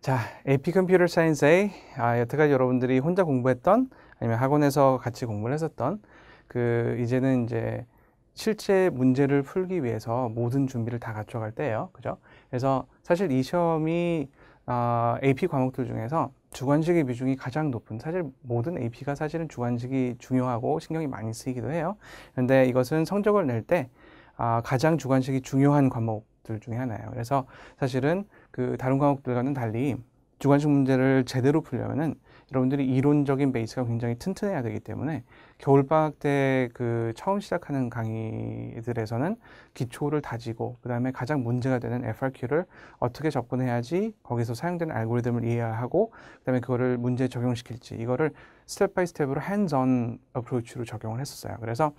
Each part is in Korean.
자, AP 컴퓨터 사이언스의 아, 여태까지 여러분들이 혼자 공부했던 아니면 학원에서 같이 공부를 했었던 그 이제는 이제 실제 문제를 풀기 위해서 모든 준비를 다 갖춰갈 때예요. 그죠? 그래서 사실 이 시험이 어, AP 과목들 중에서 주관식의 비중이 가장 높은 사실 모든 AP가 사실은 주관식이 중요하고 신경이 많이 쓰이기도 해요. 그런데 이것은 성적을 낼때 아, 가장 주관식이 중요한 과목들 중에 하나예요. 그래서 사실은 그 다른 과목들과는 달리 주관식 문제를 제대로 풀려면은 여러분들이 이론적인 베이스가 굉장히 튼튼해야 되기 때문에 겨울방학 때 그 처음 시작하는 강의들에서는 기초를 다지고 그 다음에 가장 문제가 되는 FRQ를 어떻게 접근해야지 거기서 사용되는 알고리즘을 이해하고 그 다음에 그거를 문제에 적용시킬지 이거를 스텝 바이 스텝으로 핸즈온 어프로치로 적용을 했었어요. 그래서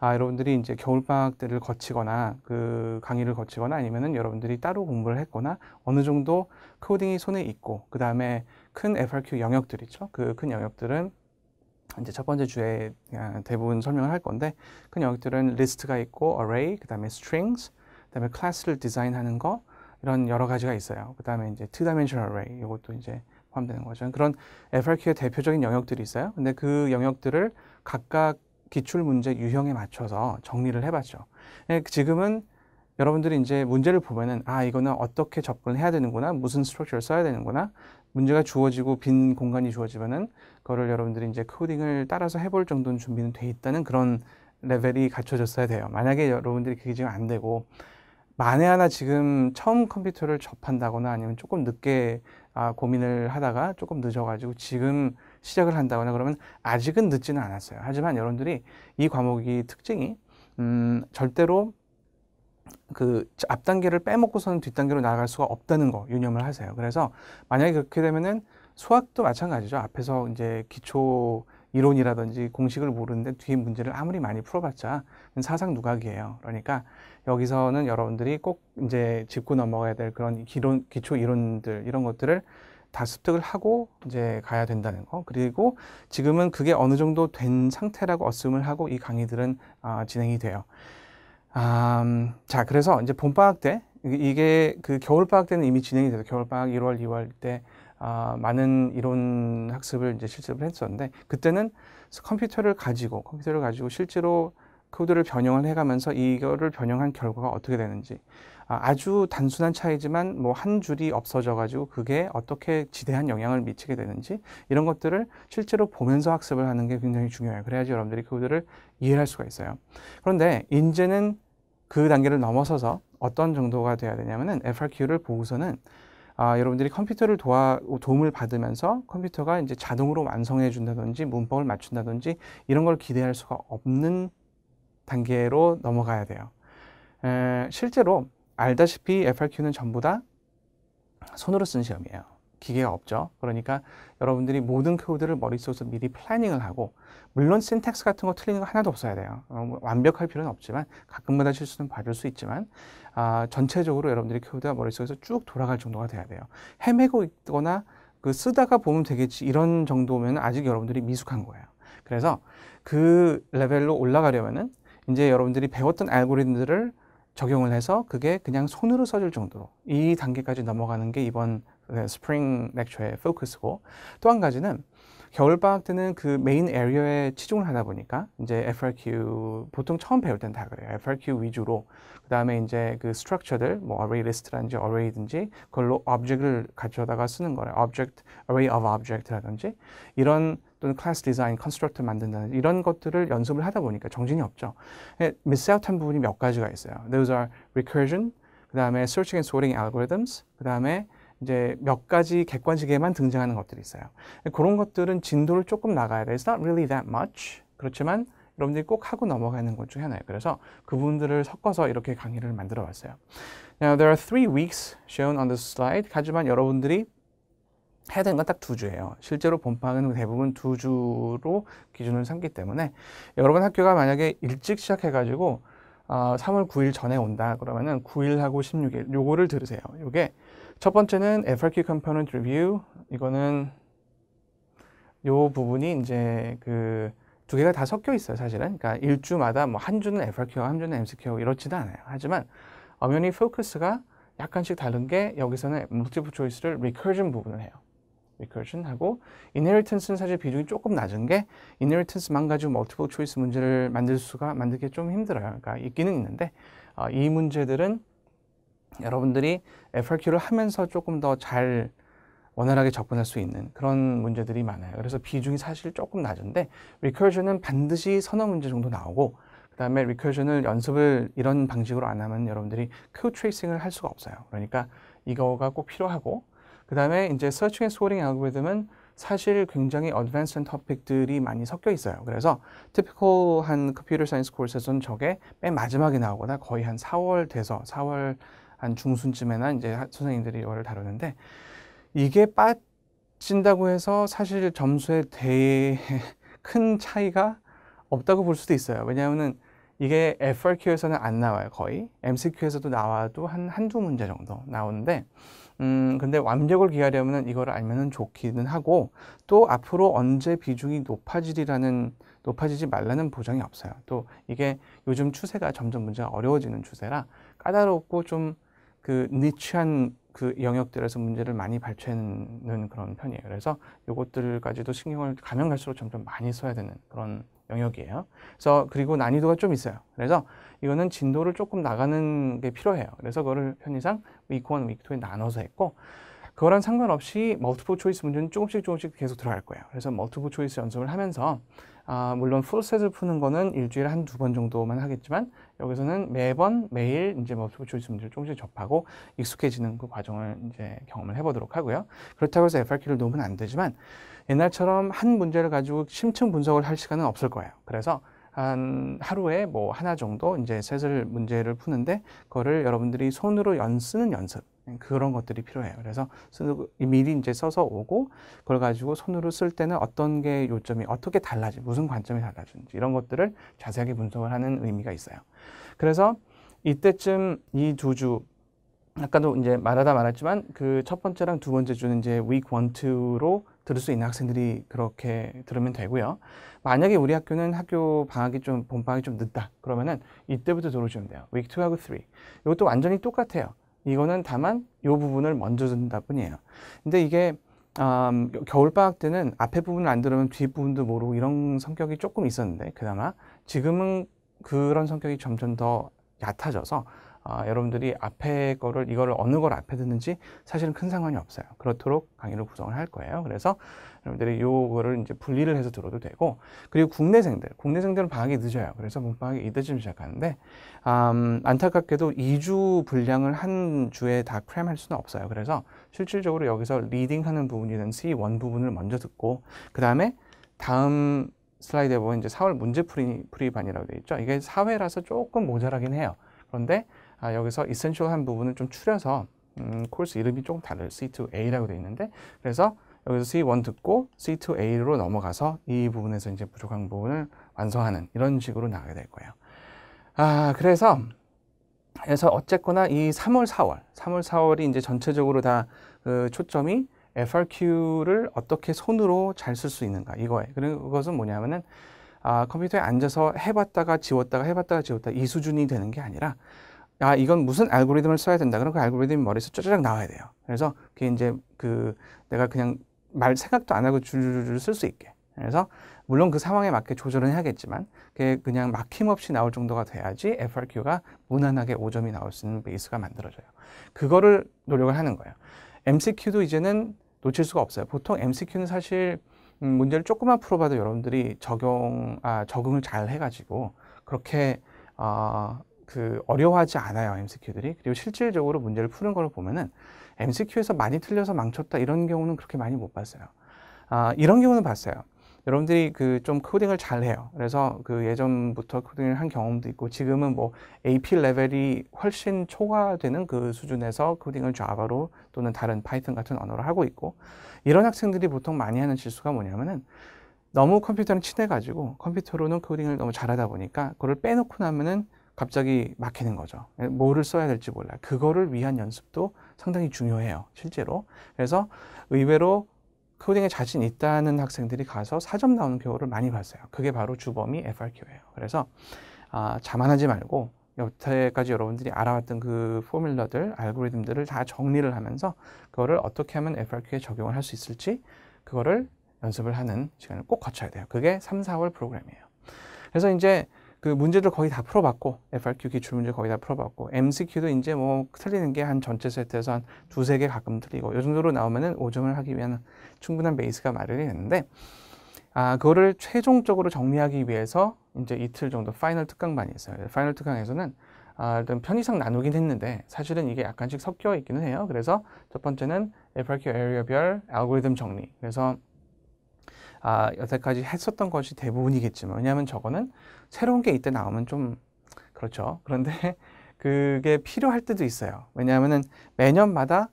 아, 여러분들이 이제 겨울방학 때를 거치거나 그 강의를 거치거나 아니면은 여러분들이 따로 공부를 했거나 어느 정도 코딩이 손에 있고 그 다음에 큰 FRQ 영역들 이죠그 큰 영역들은 이제 첫 번째 주에 아, 대부분 설명을 할 건데 큰 영역들은 리스트가 있고 array, 그다음에 strings, 그다음에 클래스를 디자인하는 거 이런 여러 가지가 있어요. 그다음에 이제 two dimensional array 이것도 이제 포함되는 거죠. 그런 FRQ의 대표적인 영역들이 있어요. 근데 그 영역들을 각각 기출 문제 유형에 맞춰서 정리를 해봤죠. 예, 지금은 여러분들이 이제 문제를 보면은 아 이거는 어떻게 접근해야 되는구나 무슨 스트럭처를 써야 되는구나 문제가 주어지고 빈 공간이 주어지면은 그거를 여러분들이 이제 코딩을 따라서 해볼 정도는 준비는 돼 있다는 그런 레벨이 갖춰졌어야 돼요. 만약에 여러분들이 그게 지금 안 되고 만에 하나 지금 처음 컴퓨터를 접한다거나 아니면 조금 늦게 아, 고민을 하다가 조금 늦어가지고 지금 시작을 한다거나 그러면 아직은 늦지는 않았어요. 하지만 여러분들이 이 과목이 특징이 음, 절대로 그 앞단계를 빼먹고서는 뒷단계로 나아갈 수가 없다는 거 유념을 하세요. 그래서 만약에 그렇게 되면은 수학도 마찬가지죠. 앞에서 이제 기초 이론이라든지 공식을 모르는데 뒤에 문제를 아무리 많이 풀어봤자 사상 누각이에요. 그러니까 여기서는 여러분들이 꼭 이제 짚고 넘어가야 될 그런 기론, 기초 이론들 이런 것들을 다 습득을 하고 이제 가야 된다는 거. 그리고 지금은 그게 어느 정도 된 상태라고 어씀을 하고 이 강의들은 아, 진행이 돼요. 음, 자, 그래서 이제 봄방학 때, 이게 그 겨울방학 때는 이미 진행이 돼서 겨울방학 1월, 2월 때 아, 많은 이론 학습을 이제 실습을 했었는데 그때는 컴퓨터를 가지고 컴퓨터를 가지고 실제로 코드를 변형을 해가면서 이거를 변형한 결과가 어떻게 되는지 아, 아주 단순한 차이지만 뭐 한 줄이 없어져 가지고 그게 어떻게 지대한 영향을 미치게 되는지 이런 것들을 실제로 보면서 학습을 하는 게 굉장히 중요해요. 그래야지 여러분들이 그들을 이해할 수가 있어요. 그런데 이제는 그 단계를 넘어서서 어떤 정도가 돼야 되냐면은 FRQ를 보고서는 아, 여러분들이 컴퓨터를 도와, 도움을 받으면서 컴퓨터가 이제 자동으로 완성해 준다든지 문법을 맞춘다든지 이런 걸 기대할 수가 없는 단계로 넘어가야 돼요. 에, 실제로 알다시피 FRQ는 전부 다 손으로 쓴 시험이에요. 기계가 없죠. 그러니까 여러분들이 모든 코드를 머릿속에서 미리 플래닝을 하고 물론 신텍스 같은 거 틀리는 거 하나도 없어야 돼요. 어, 뭐 완벽할 필요는 없지만 가끔마다 실수는 받을 수 있지만 아, 전체적으로 여러분들이 코드가 머릿속에서 쭉 돌아갈 정도가 돼야 돼요. 헤매고 있거나 그 쓰다가 보면 되겠지 이런 정도면 아직 여러분들이 미숙한 거예요. 그래서 그 레벨로 올라가려면은 이제 여러분들이 배웠던 알고리즘들을 적용을 해서 그게 그냥 손으로 써질 정도로 이 단계까지 넘어가는 게 이번 스프링 렉처의 포커스고 또 한 가지는 겨울방학 때는 그 메인 에리어에 치중을 하다 보니까 이제 FRQ 보통 처음 배울 땐 다 그래요. FRQ 위주로 그 다음에 이제 그 스트럭처들 뭐 array list라든지 array든지 그걸로 object을 가져다가 쓰는 거래요 object, array of object라든지 이런 또는 클래스 디자인, 컨스트럭터 만든다는 이런 것들을 연습을 하다 보니까 정신이 없죠. 미스아웃한 예, 부분이 몇 가지가 있어요. Those are recursion, 그 다음에 searching and sorting algorithms, 그 다음에 이제 몇 가지 객관식에만 등장하는 것들이 있어요. 그런 것들은 진도를 조금 나가야 돼. It's not really that much. 그렇지만 여러분들이 꼭 하고 넘어가는 것 중에 하나예요. 그래서 그 부분들을 섞어서 이렇게 강의를 만들어 봤어요 Now there are three weeks shown on the slide. 하지만 여러분들이 해야 되는 건 딱 두 주예요. 실제로 본방은 대부분 두 주로 기준을 삼기 때문에 여러분 학교가 만약에 일찍 시작해가지고 어, 3월 9일 전에 온다 그러면은 9일하고 16일 요거를 들으세요. 요게 첫 번째는 FRQ Component Review. 이거는 요 부분이 이제 그 두 개가 다 섞여 있어요, 사실은. 그러니까 일주마다 뭐 한 주는 FRQ, 한 주는 MCQ 이렇지도 않아요. 하지만 엄연히 포커스가 약간씩 다른 게 여기서는 multiple choice를 recursion 부분을 해요. recursion 하고 inheritance는 사실 비중이 조금 낮은 게 inheritance만 가지고 multiple choice 문제를 만들 수가 만들기 좀 힘들어요. 그러니까 있기는 있는데 어, 이 문제들은 여러분들이 FRQ를 하면서 조금 더 잘 원활하게 접근할 수 있는 그런 문제들이 많아요. 그래서 비중이 사실 조금 낮은데 리커션은 반드시 서너 문제 정도 나오고 그다음에 리커션을 연습을 이런 방식으로 안 하면 여러분들이 큐 트레이싱을 할 수가 없어요. 그러니까 이거가 꼭 필요하고 그다음에 이제 서칭 앤 소어링 알고리즘은 사실 굉장히 어드밴스한 토픽들이 많이 섞여 있어요. 그래서 티피컬한 컴퓨터 사이언스 코스에서는 저게 맨 마지막에 나오거나 거의 한 4월 돼서 4월 한 중순쯤에나 이제 선생님들이 이거를 다루는데 이게 빠진다고 해서 사실 점수에 대해 큰 차이가 없다고 볼 수도 있어요. 왜냐하면은 이게 FRQ에서는 안 나와요, 거의. MCQ에서도 나와도 한, 한두 문제 정도 나오는데, 음, 근데 완벽을 기하려면 이걸 알면은 좋기는 하고, 또 앞으로 언제 비중이 높아지리라는, 높아지지 말라는 보장이 없어요. 또 이게 요즘 추세가 점점 문제가 어려워지는 추세라 까다롭고 좀그 니치한 그 영역들에서 문제를 많이 발췌하는 그런 편이에요. 그래서 이것들까지도 신경을 가면 갈수록 점점 많이 써야 되는 그런 영역이에요. 그래서 그리고 난이도가 좀 있어요. 그래서 이거는 진도를 조금 나가는 게 필요해요. 그래서 그거를 편의상 위크 1, 위크 2에 나눠서 했고 그거랑 상관없이 멀티플 초이스 문제는 조금씩 조금씩 계속 들어갈 거예요. 그래서 멀티플 초이스 연습을 하면서 아, 물론 풀셋을 푸는 거는 일주일에 한 두 번 정도만 하겠지만 여기서는 매번 매일 이제 뭐 주술문제를 조금씩 접하고 익숙해지는 그 과정을 이제 경험을 해보도록 하고요. 그렇다고 해서 FRQ를 놓으면 안 되지만 옛날처럼 한 문제를 가지고 심층 분석을 할 시간은 없을 거예요. 그래서 한 하루에 뭐 하나 정도 이제 셋을 문제를 푸는데 그거를 여러분들이 손으로 연 쓰는 연습 그런 것들이 필요해요. 그래서 미리 이제 써서 오고 그걸 가지고 손으로 쓸 때는 어떤 게 요점이 어떻게 달라지, 무슨 관점이 달라지는지 이런 것들을 자세하게 분석을 하는 의미가 있어요. 그래서 이때쯤 이 두 주, 아까도 이제 말하다 말았지만 그 첫 번째랑 두 번째 주는 이제 week one, t w o 로 들을 수 있는 학생들이 그렇게 들으면 되고요. 만약에 우리 학교는 학교 방학이 좀, 봄방학이 좀 늦다. 그러면은 이때부터 들어오시면 돼요. week t w o 하고 three. 이것도 완전히 똑같아요. 이거는 다만 이 부분을 먼저 듣는다 뿐이에요. 근데 이게 음, 겨울방학 때는 앞에 부분을 안 들으면 뒷부분도 모르고 이런 성격이 조금 있었는데 그나마 지금은 그런 성격이 점점 더 얕아져서 아, 여러분들이 앞에 거를 이거를 어느 걸 앞에 듣는지 사실은 큰 상관이 없어요. 그렇도록 강의를 구성을 할 거예요. 그래서 여러분들이 요거를 이제 분리를 해서 들어도 되고 그리고 국내생들, 국내생들은 방학이 늦어요. 그래서 문방학이 이때쯤 시작하는데 음, 안타깝게도 2주 분량을 한 주에 다 크램할 수는 없어요. 그래서 실질적으로 여기서 리딩하는 부분이든 C1 부분을 먼저 듣고 그 다음에 다음 슬라이드에 보면 이제 4월 문제 풀이, 풀이반이라고 되어 있죠. 이게 사회라서 조금 모자라긴 해요. 그런데 아, 여기서 e e s s n t i a l 한 부분을 좀 추려서 음, 코스 이름이 조금 다를 C2A라고 되어 있는데 그래서 여기서 C1 듣고 C2A로 넘어가서 이 부분에서 이제 부족한 부분을 완성하는 이런 식으로 나가게 될 거예요. 아, 그래서 그래서 어쨌거나 이 3월, 4월, 3월, 4월이 이제 전체적으로 다그 초점이 FRQ를 어떻게 손으로 잘 쓸 수 있는가 이거에 그 그것은 뭐냐면은 아, 컴퓨터에 앉아서 해봤다가 지웠다가 해봤다가 지웠다 이 수준이 되는 게 아니라 야, 아, 이건 무슨 알고리즘을 써야 된다. 그럼 그 알고리즘이 머리에서 쪼르륵 나와야 돼요. 그래서 그게 이제 그 내가 그냥 말 생각도 안 하고 줄줄줄 쓸 수 있게. 그래서 물론 그 상황에 맞게 조절은 해야겠지만 그게 그냥 막힘없이 나올 정도가 돼야지 FRQ가 무난하게 5점이 나올 수 있는 베이스가 만들어져요. 그거를 노력을 하는 거예요. MCQ도 이제는 놓칠 수가 없어요. 보통 MCQ는 사실 음, 문제를 조금만 풀어봐도 여러분들이 적용, 아, 적응을 잘 해가지고 그렇게 어, 그 어려워하지 않아요 MCQ들이 그리고 실질적으로 문제를 푸는 걸 보면은 MCQ에서 많이 틀려서 망쳤다 이런 경우는 그렇게 많이 못 봤어요. 아 이런 경우는 봤어요. 여러분들이 그 좀 코딩을 잘 해요. 그래서 그 예전부터 코딩을 한 경험도 있고 지금은 뭐 AP 레벨이 훨씬 초과되는 그 수준에서 코딩을 자바로 또는 다른 파이썬 같은 언어로 하고 있고 이런 학생들이 보통 많이 하는 실수가 뭐냐면은 너무 컴퓨터랑 친해가지고 컴퓨터로는 코딩을 너무 잘하다 보니까 그걸 빼놓고 나면은 갑자기 막히는 거죠. 예, 뭐를 써야 될지 몰라요. 그거를 위한 연습도 상당히 중요해요. 실제로. 그래서 의외로 코딩에 자신 있다는 학생들이 가서 사점 나오는 경우를 많이 봤어요. 그게 바로 주범이 FRQ예요. 그래서 아, 자만하지 말고 여태까지 여러분들이 알아왔던 그 포뮬러들, 알고리즘들을 다 정리를 하면서 그거를 어떻게 하면 FRQ에 적용을 할 수 있을지 그거를 연습을 하는 시간을 꼭 거쳐야 돼요. 그게 3, 4월 프로그램이에요. 그래서 이제 그 문제들 거의 다 풀어봤고 FRQ 기출 문제 거의 다 풀어봤고 MCQ도 이제 뭐 틀리는 게 한 전체 세트에서 한 두세 개 가끔 틀리고 요 정도로 나오면은 5점을 하기 위한 충분한 베이스가 마련이 됐는데 아 그거를 최종적으로 정리하기 위해서 이제 이틀 정도 파이널 특강반이 있어요. 파이널 특강에서는 아, 일단 편의상 나누긴 했는데 사실은 이게 약간씩 섞여 있기는 해요. 그래서 첫 번째는 FRQ 에리어별 알고리즘 정리. 그래서 아, 여태까지 했었던 것이 대부분이겠지만 왜냐하면 저거는 새로운 게 이때 나오면 좀 그렇죠. 그런데 그게 필요할 때도 있어요. 왜냐하면 매년마다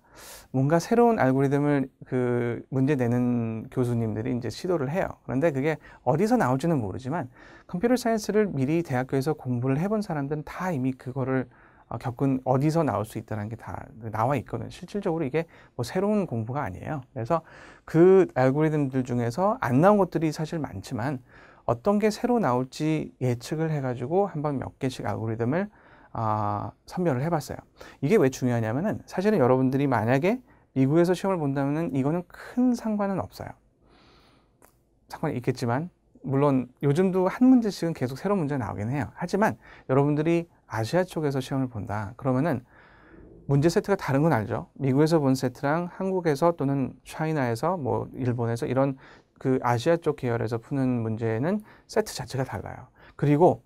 뭔가 새로운 알고리즘을 그 문제 내는 교수님들이 이제 시도를 해요. 그런데 그게 어디서 나올지는 모르지만 컴퓨터 사이언스를 미리 대학교에서 공부를 해본 사람들은 다 이미 그거를 어, 겪은 어디서 나올 수 있다는 게 다 나와 있거든. 실질적으로 이게 뭐 새로운 공부가 아니에요. 그래서 그 알고리즘들 중에서 안 나온 것들이 사실 많지만 어떤 게 새로 나올지 예측을 해가지고 한 번 몇 개씩 알고리즘을 아, 선별을 해봤어요. 이게 왜 중요하냐면은 사실은 여러분들이 만약에 미국에서 시험을 본다면은 이거는 큰 상관은 없어요. 상관이 있겠지만 물론 요즘도 한 문제씩은 계속 새로운 문제 나오긴 해요. 하지만 여러분들이 아시아 쪽에서 시험을 본다. 그러면은 문제 세트가 다른 건 알죠. 미국에서 본 세트랑 한국에서 또는 차이나에서 뭐 일본에서 이런 그 아시아 쪽 계열에서 푸는 문제는 세트 자체가 달라요. 그리고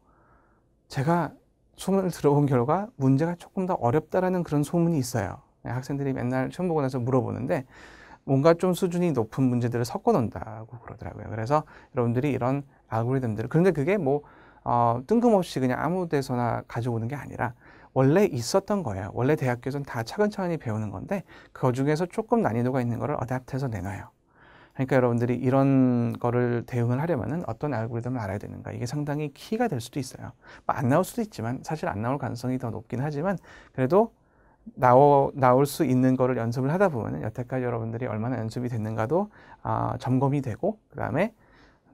제가 소문을 들어본 결과 문제가 조금 더 어렵다라는 그런 소문이 있어요. 네, 학생들이 맨날 처음 보고 나서 물어보는데 뭔가 좀 수준이 높은 문제들을 섞어 놓는다고 그러더라고요. 그래서 여러분들이 이런 알고리즘들을 그런데 그게 뭐 어, 뜬금없이 그냥 아무 데서나 가져오는 게 아니라 원래 있었던 거예요. 원래 대학교에서는 다 차근차근히 배우는 건데 그 중에서 조금 난이도가 있는 거를 어댑트해서 내놔요. 그러니까 여러분들이 이런 거를 대응을 하려면은 어떤 알고리즘을 알아야 되는가 이게 상당히 키가 될 수도 있어요. 뭐 안 나올 수도 있지만 사실 안 나올 가능성이 더 높긴 하지만 그래도 나오, 나올 수 있는 거를 연습을 하다 보면 여태까지 여러분들이 얼마나 연습이 됐는가도 아, 점검이 되고 그 다음에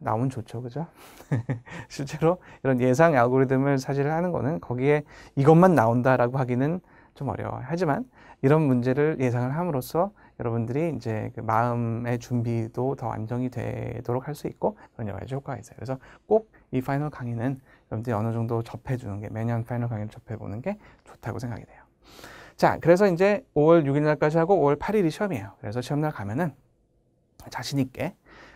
나오면 좋죠. 그죠? 실제로 이런 예상 알고리즘을 사실 하는 거는 거기에 이것만 나온다라고 하기는 좀 어려워요. 하지만 이런 문제를 예상을 함으로써 여러분들이 이제 그 마음의 준비도 더 안정이 되도록 할 수 있고 그런 여러 가지 효과가 있어요. 그래서 꼭 이 파이널 강의는 여러분들이 어느 정도 접해주는 게 매년 파이널 강의를 접해보는 게 좋다고 생각이 돼요. 자, 그래서 이제 5월 6일 날까지 하고 5월 8일이 시험이에요. 그래서 시험날 가면은 자신 있게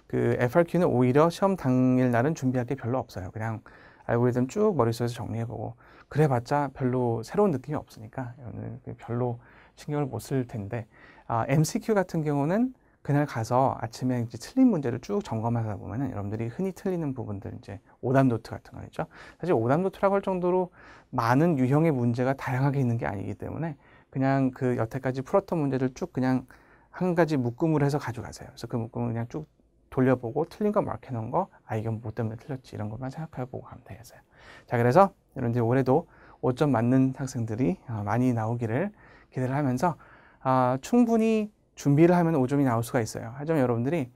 그 FRQ는 오히려 시험 당일 날은 준비할 게 별로 없어요. 그냥 알고리즘 쭉 머릿속에서 정리해보고 그래봤자 별로 새로운 느낌이 없으니까 이거는 그 별로 신경을 못 쓸 텐데 아, MCQ 같은 경우는 그날 가서 아침에 이제 틀린 문제를 쭉 점검하다 보면 여러분들이 흔히 틀리는 부분들 이제 오답 노트 같은 거 있죠. 사실 오답 노트라고 할 정도로 많은 유형의 문제가 다양하게 있는 게 아니기 때문에 그냥 그 여태까지 풀었던 문제들 쭉 그냥 한 가지 묶음을 해서 가져가세요. 그래서 그 묶음을 그냥 쭉 돌려보고 틀린 거 마크해놓은 거, 아, 이건 뭐 때문에 틀렸지. 이런 것만 생각해보고 가면 되겠어요. 자, 그래서 여러분 이제 올해도 5점 맞는 학생들이 어, 많이 나오기를 기대를 하면서 아, 충분히 준비를 하면 5점이 나올 수가 있어요. 하지만 여러분들이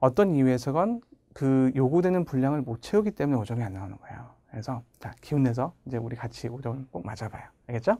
어떤 이유에서건 그 요구되는 분량을 못 채우기 때문에 5점이 안 나오는 거예요. 그래서 자, 기운 내서 이제 우리 같이 5점 꼭 맞아봐요. 알겠죠?